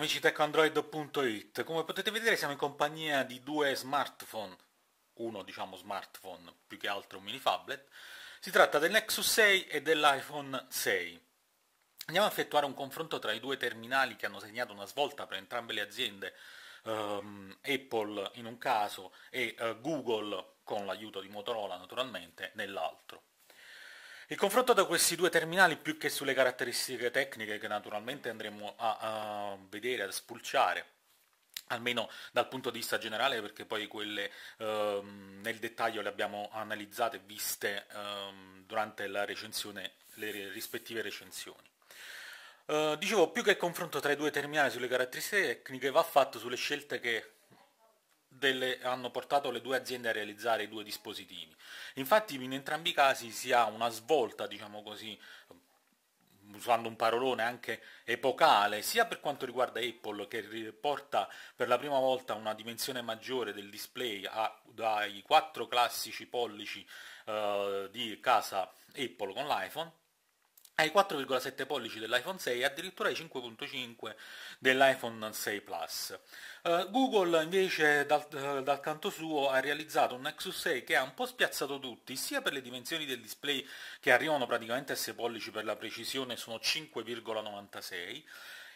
amici techoandroid.it, come potete vedere siamo in compagnia di due smartphone, uno diciamo smartphone, più che altro un mini tablet si tratta del Nexus 6 e dell'iPhone 6. Andiamo a effettuare un confronto tra i due terminali che hanno segnato una svolta per entrambe le aziende, ehm, Apple in un caso e eh, Google con l'aiuto di Motorola naturalmente nell'altro. Il confronto da questi due terminali più che sulle caratteristiche tecniche che naturalmente andremo a, a vedere, a spulciare almeno dal punto di vista generale perché poi quelle ehm, nel dettaglio le abbiamo analizzate e viste ehm, durante la recensione, le rispettive recensioni. Eh, dicevo, più che il confronto tra i due terminali sulle caratteristiche tecniche va fatto sulle scelte che delle, hanno portato le due aziende a realizzare i due dispositivi. Infatti in entrambi i casi si ha una svolta, diciamo così, usando un parolone anche epocale, sia per quanto riguarda Apple che riporta per la prima volta una dimensione maggiore del display a, dai 4 classici pollici eh, di casa Apple con l'iPhone, ai 4,7 pollici dell'iPhone 6 e addirittura ai 5.5 dell'iPhone 6 Plus. Eh, Google invece dal, eh, dal, canto suo ha realizzato un Nexus 6 che ha un po' spiazzato tutti, sia per le dimensioni del display che arrivano praticamente a 6 pollici per la precisione, sono 5,96,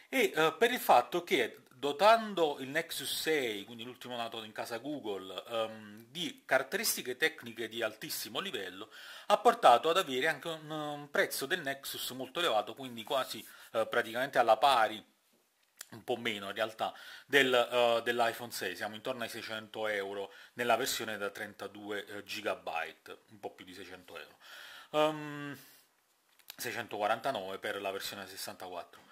e uh, per il fatto che dotando il Nexus 6, quindi l'ultimo nato in casa Google, um, di caratteristiche tecniche di altissimo livello, ha portato ad avere anche un, un prezzo del Nexus molto elevato, quindi quasi uh, praticamente alla pari un po' meno in realtà, del, uh, dell'iPhone 6, siamo intorno ai 600 euro nella versione da 32 eh, GB, un po' più di 600 euro. Um, ehm, 649 per la versione 64.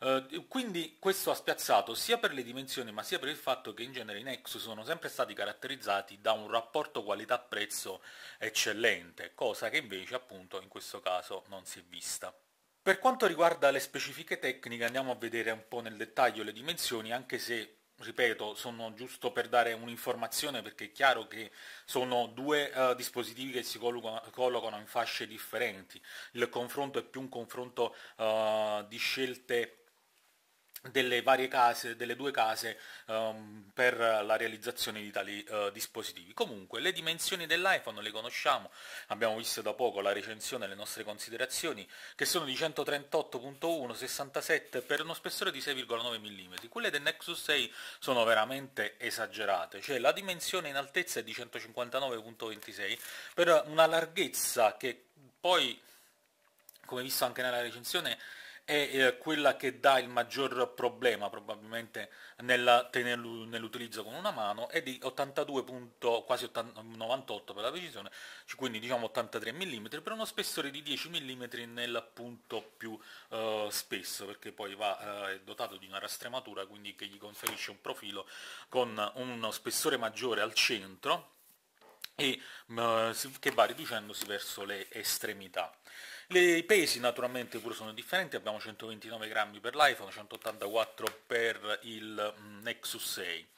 Uh, eh, quindi questo ha spiazzato sia per le dimensioni ma sia per il fatto che in genere i Nexus sono sempre stati caratterizzati da un rapporto qualità-prezzo eccellente, cosa che invece appunto in questo caso non si è vista. Per quanto riguarda le specifiche tecniche andiamo a vedere un po' nel dettaglio le dimensioni, anche se ripeto, sono giusto per dare un'informazione perché è chiaro che sono due uh, dispositivi che si collocano in fasce differenti. Il confronto è più un confronto uh, di scelte delle varie case, delle due case um, per la realizzazione di tali uh, dispositivi. Comunque le dimensioni dell'iPhone le conosciamo, abbiamo visto da poco la recensione, le nostre considerazioni, che sono di 138.167 per uno spessore di 6,9 mm. Quelle del Nexus 6 sono veramente esagerate, cioè la dimensione in altezza è di 159.26 per una larghezza che poi, come visto anche nella recensione, è eh, quella che dà il maggior problema probabilmente nell'utilizzo con una mano è di 82 quasi 80, 98 per la precisione quindi diciamo 83 mm per uno spessore di 10 mm nel punto più eh, spesso perché poi va eh, dotato di una rastrematura quindi che gli conferisce un profilo con uno spessore maggiore al centro e eh, che va riducendosi verso le estremità le, I pesi naturalmente pure sono differenti, abbiamo 129 grammi per l'iPhone, 184 per il mm, Nexus 6.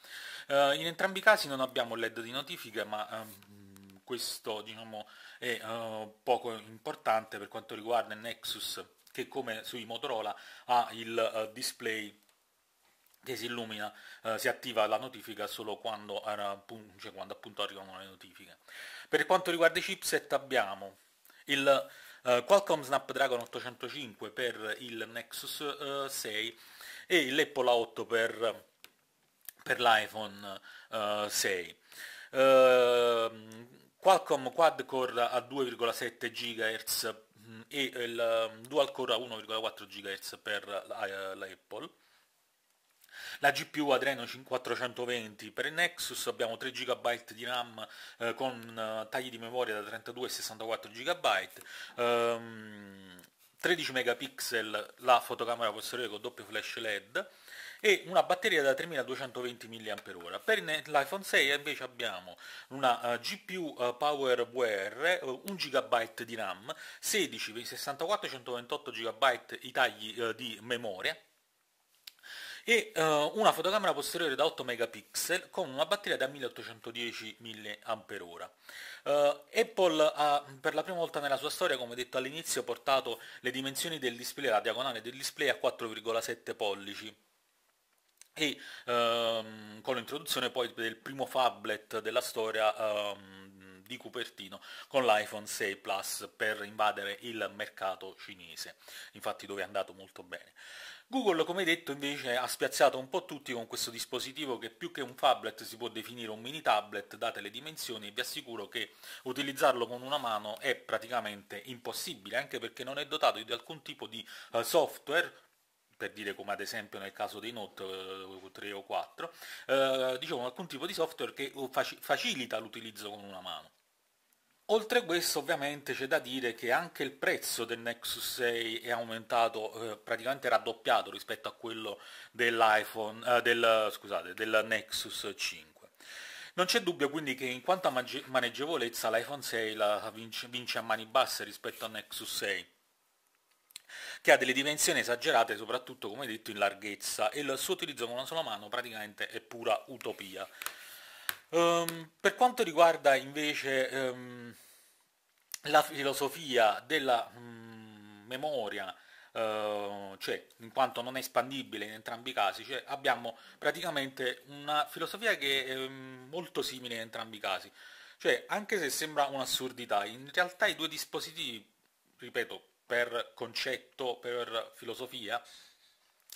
Uh, eh, in entrambi i casi non abbiamo LED di notifiche, ma um, questo diciamo, è uh, poco importante per quanto riguarda il Nexus, che come sui Motorola ha il uh, display che si illumina, eh, si attiva la notifica solo quando, era, cioè quando appunto arrivano le notifiche. Per quanto riguarda i chipset abbiamo il eh, Qualcomm Snapdragon 805 per il Nexus eh, 6 e l'Apple a 8 per, per l'iPhone 6. Eh, ehm, Qualcomm quad-core a 2,7 GHz e il dual-core a 1,4 GHz per eh, l'Apple la GPU Adreno 5420 per il Nexus, abbiamo 3 GB di RAM eh, con eh, tagli di memoria da 32 e 64 GB, ehm, 13 megapixel la fotocamera posteriore con doppio flash LED e una batteria da 3220 mAh. Per l'iPhone 6 invece abbiamo una uh, eh, GPU uh, eh, PowerWare, uh, 1 GB di RAM, 16, 64, 128 GB i tagli di memoria, e uh, una fotocamera posteriore da 8 megapixel con una batteria da 1810 mAh. Uh, Apple ha per la prima volta nella sua storia, come detto all'inizio, portato le dimensioni del display, la diagonale del display a 4,7 pollici e um, con l'introduzione poi del primo phablet della storia um, di Cupertino con l'iPhone 6 Plus per invadere il mercato cinese, infatti dove è andato molto bene. Google, come detto, invece ha spiazzato un po' tutti con questo dispositivo che più che un tablet si può definire un mini tablet, date le dimensioni, e vi assicuro che utilizzarlo con una mano è praticamente impossibile, anche perché non è dotato di alcun tipo di uh, software per dire come ad esempio nel caso dei Note 3 eh, o 4, eh, diciamo alcun tipo di software che facilita l'utilizzo con una mano. Oltre a questo ovviamente c'è da dire che anche il prezzo del Nexus 6 è aumentato, eh, praticamente raddoppiato rispetto a quello dell'iPhone, eh, del, scusate, del Nexus 5. Non c'è dubbio quindi che in quanto a maneggevolezza l'iPhone 6 vince, vince a mani basse rispetto al Nexus 6 che ha delle dimensioni esagerate soprattutto come detto in larghezza e il suo utilizzo con una sola mano praticamente è pura utopia. Um, per quanto riguarda invece um, la filosofia della um, memoria, Uh, cioè in quanto non è espandibile in entrambi i casi, cioè abbiamo praticamente una filosofia che è mm, molto simile in entrambi i casi, cioè anche se sembra un'assurdità, in realtà i due dispositivi, ripeto, per concetto, per filosofia,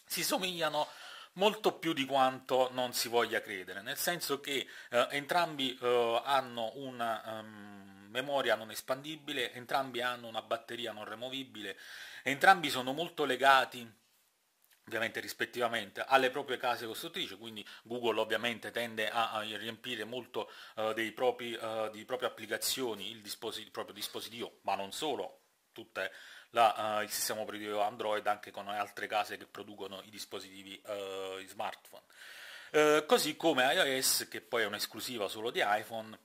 si somigliano molto più di quanto non si voglia credere, nel senso che eh, entrambi eh, hanno una um, memoria non espandibile, entrambi hanno una batteria non removibile, entrambi sono molto legati ovviamente rispettivamente alle proprie case costruttrici, quindi Google ovviamente tende a, a riempire molto uh, dei propri, uh, di proprie applicazioni il, disposi il proprio dispositivo, ma non solo, tutte uh, il sistema operativo Android anche con altre case che producono i dispositivi uh, i smartphone. Uh, così come iOS, che poi è un'esclusiva solo di iPhone,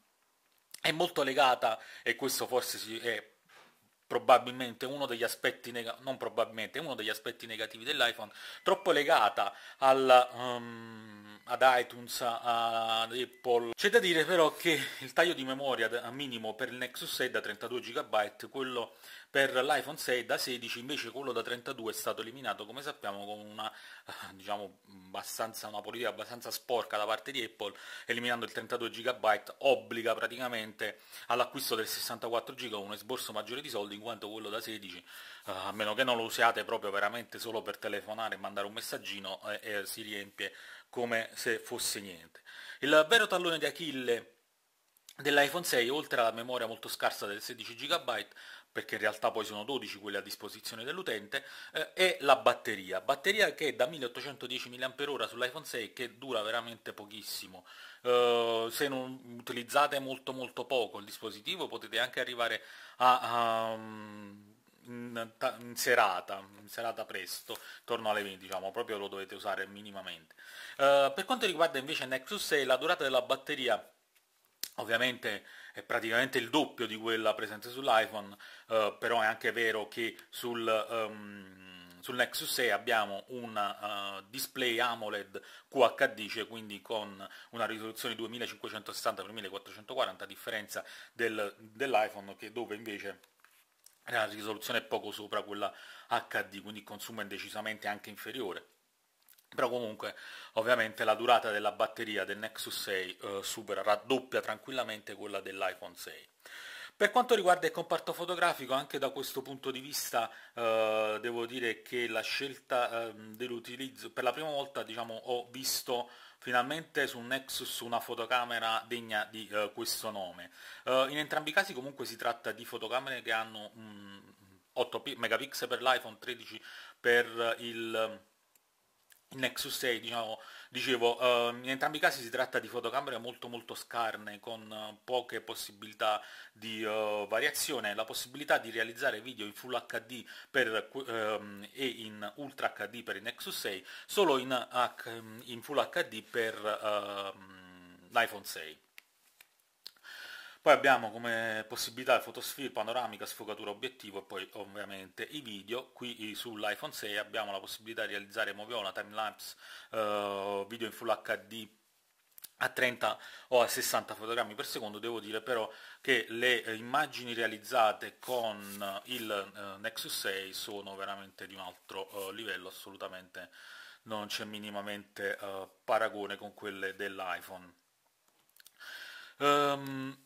è molto legata, e questo forse si, è probabilmente uno degli aspetti, neg- non probabilmente, uno degli aspetti negativi dell'iPhone, troppo legata al, um, ad iTunes, ad Apple. C'è da dire però che il taglio di memoria da, minimo per il Nexus 6 da 32 GB, quello per l'iPhone 6 da 16, invece quello da 32 è stato eliminato, come sappiamo, con una, diciamo, una politica abbastanza sporca da parte di Apple, eliminando il 32 GB obbliga praticamente all'acquisto del 64 GB un esborso maggiore di soldi quanto quello da 16, uh, eh, a meno che non lo usiate proprio veramente solo per telefonare e mandare un messaggino, eh, eh, si riempie come se fosse niente. Il vero tallone di Achille dell'iPhone 6, oltre alla memoria molto scarsa del 16 GB, perché in realtà poi sono 12 quelle a disposizione dell'utente, eh, è la batteria. Batteria che è da 1810 mAh sull'iPhone 6 che dura veramente pochissimo. Eh, se non utilizzate molto molto poco il dispositivo potete anche arrivare a... a mm, in, in, serata, in serata presto, torno alle 20 diciamo, proprio lo dovete usare minimamente. Eh, per quanto riguarda invece Nexus 6, la durata della batteria ovviamente è praticamente il doppio di quella presente sull'iPhone, eh, però è anche vero che sul, um, sul Nexus 6 abbiamo un uh, display AMOLED QHD, cioè quindi con una risoluzione 2560x1440, a differenza del, dell'iPhone dove invece la risoluzione è poco sopra quella HD, quindi il consumo è decisamente anche inferiore però comunque ovviamente la durata della batteria del Nexus 6 eh, supera, raddoppia tranquillamente quella dell'iPhone 6. Per quanto riguarda il comparto fotografico, anche da questo punto di vista eh, devo dire che la scelta eh, dell'utilizzo, per la prima volta diciamo, ho visto finalmente su un Nexus una fotocamera degna di eh, questo nome. Eh, in entrambi i casi comunque si tratta di fotocamere che hanno mh, mm, 8 megapixel per l'iPhone, 13 per il Nexus 6 diciamo, dicevo eh, in entrambi i casi si tratta di fotocamere molto molto scarne con eh, poche possibilità di eh, variazione la possibilità di realizzare video in full hd per, ehm, e in ultra hd per il Nexus 6 solo in, in full hd per ehm, l'iPhone 6 poi abbiamo come possibilità il photosphere, panoramica, sfocatura obiettivo e poi ovviamente i video. Qui sull'iPhone 6 abbiamo la possibilità di realizzare moviola, timelapse, eh, video in Full HD a 30 o a 60 fotogrammi per secondo devo dire però che le eh, immagini realizzate con eh, il eh, Nexus 6 sono veramente di un altro eh, livello assolutamente non c'è minimamente eh, paragone con quelle dell'iPhone um,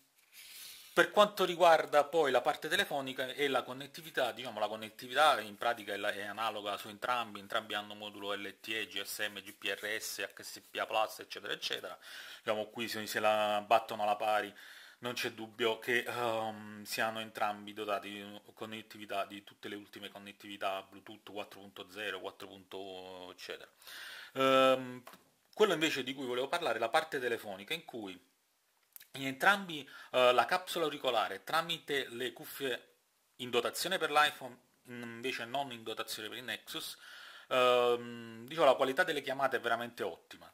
per quanto riguarda poi la parte telefonica e la connettività, diciamo la connettività in pratica è, la, è analoga su entrambi, entrambi hanno modulo LTE, GSM, GPRS, HSPA Plus, eccetera, eccetera. Diciamo qui se, se la battono alla pari non c'è dubbio che um, siano entrambi dotati di connettività, di tutte le ultime connettività Bluetooth 4.0, 4.1, eccetera. Um, quello invece di cui volevo parlare è la parte telefonica in cui in entrambi eh, la capsula auricolare tramite le cuffie in dotazione per l'iPhone invece non in dotazione per il Nexus ehm, diciamo la qualità delle chiamate è veramente ottima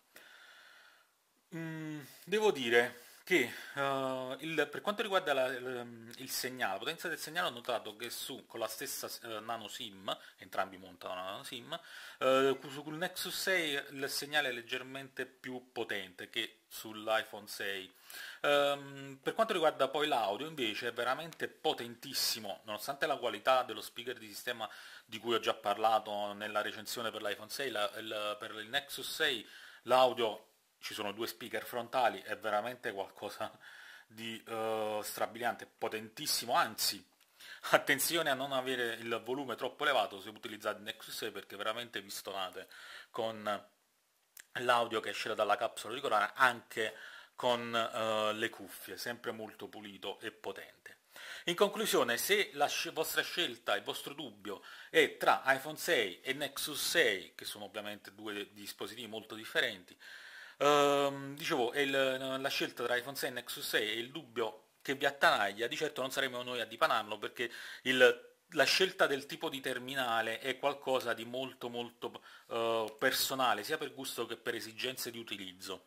mm, devo dire che uh, il, per quanto riguarda la, il, il segnale, la potenza del segnale ho notato che su con la stessa uh, nano sim, entrambi montano la nano sim, uh, sul Nexus 6 il segnale è leggermente più potente che sull'iPhone 6. Um, ehm, per quanto riguarda poi l'audio invece è veramente potentissimo, nonostante la qualità dello speaker di sistema di cui ho già parlato nella recensione per l'iPhone 6, la, il, per il Nexus 6 l'audio ci sono due speaker frontali, è veramente qualcosa di uh, strabiliante, potentissimo, anzi attenzione a non avere il volume troppo elevato se utilizzate il Nexus 6 perché veramente vi stonate con l'audio che esce dalla capsula auricolare anche con uh, le cuffie, sempre molto pulito e potente. In conclusione, se la sc vostra scelta, il vostro dubbio è tra iPhone 6 e Nexus 6, che sono ovviamente due dispositivi molto differenti, Ehm, dicevo, il, la scelta tra iPhone 6 e Nexus 6 e il dubbio che vi attanaglia, di certo non saremo noi a dipanarlo perché il la scelta del tipo di terminale è qualcosa di molto molto uh, personale, sia per gusto che per esigenze di utilizzo.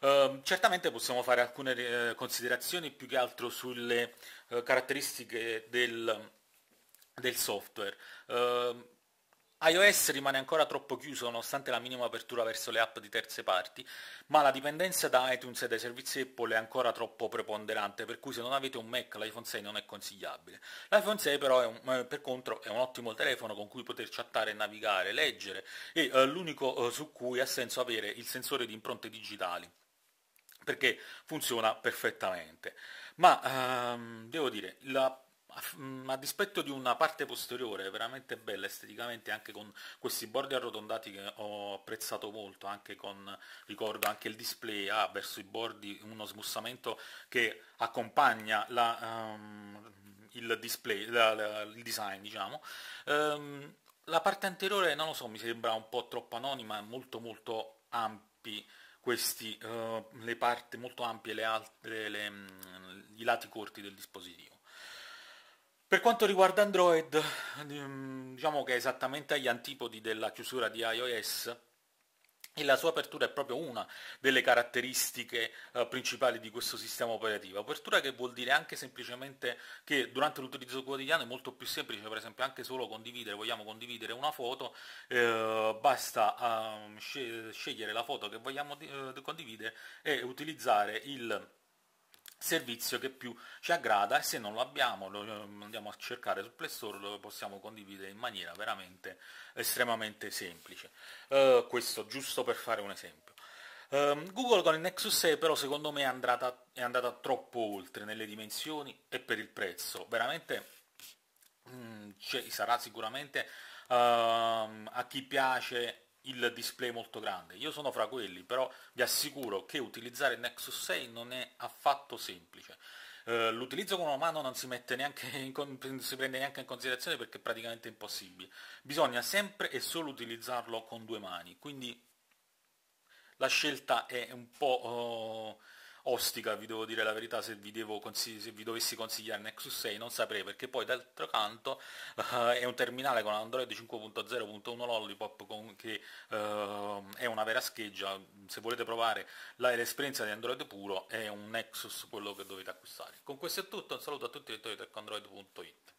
Uh, certamente possiamo fare alcune uh, considerazioni più che altro sulle eh, caratteristiche del, del software. Uh, iOS rimane ancora troppo chiuso nonostante la minima apertura verso le app di terze parti, ma la dipendenza da iTunes e dai servizi Apple è ancora troppo preponderante, per cui se non avete un Mac l'iPhone 6 non è consigliabile. L'iPhone 6 però è un, eh, per contro è un ottimo telefono con cui poter chattare, navigare, leggere e eh, l'unico eh, su cui ha senso avere il sensore di impronte digitali perché funziona perfettamente. Ma ehm, devo dire, la a dispetto di una parte posteriore veramente bella esteticamente anche con questi bordi arrotondati che ho apprezzato molto anche con ricordo anche il display ha ah, verso i bordi uno smussamento che accompagna la, um, il display la, la, il design diciamo um, la parte anteriore non lo so mi sembra un po' troppo anonima molto molto ampi questi uh, le parti molto ampie le altre le, le, mm, i lati corti del dispositivo per quanto riguarda Android, ehm, diciamo che è esattamente agli antipodi della chiusura di iOS, e la sua apertura è proprio una delle caratteristiche eh, principali di questo sistema operativo. Apertura che vuol dire anche semplicemente che durante l'utilizzo quotidiano è molto più semplice, per esempio anche solo condividere, vogliamo condividere una foto, eh, basta eh, scegliere la foto che vogliamo eh, condividere e utilizzare il servizio che più ci aggrada e se non lo abbiamo ehm, lo andiamo a cercare sul Play Store dove possiamo condividere in maniera veramente estremamente semplice. Uh, questo giusto per fare un esempio. Uh, Google con il Nexus 6 però secondo me è andata, è andata troppo oltre nelle dimensioni e per il prezzo, veramente mh, mm, sarà sicuramente uh, a chi piace il display molto grande. Io sono fra quelli, però vi assicuro che utilizzare il Nexus 6 non è affatto semplice. Uh, l'utilizzo con una mano non si, non si, prende neanche in considerazione perché è praticamente impossibile. Bisogna sempre e solo utilizzarlo con due mani, quindi la scelta è un po' uh, ostica, vi devo dire la verità, se vi, consig- se vi dovessi consigliare Nexus 6 non saprei, perché poi d'altro canto uh, è un terminale con Android 5.0.1 Lollipop con- che uh, è una vera scheggia, se volete provare la- l'esperienza di Android puro è un Nexus quello che dovete acquistare. Con questo è tutto, un saluto a tutti i lettori di Android.it.